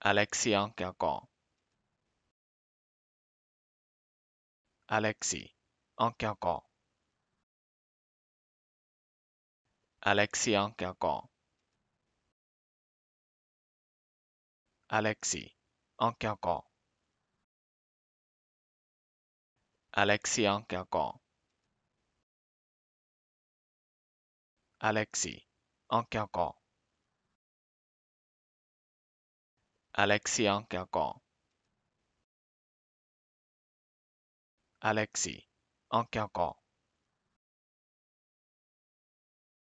en Guingamp. Alexis en Alexis encore Alexis en Alexis en Alexis Guingamp. Alexis, en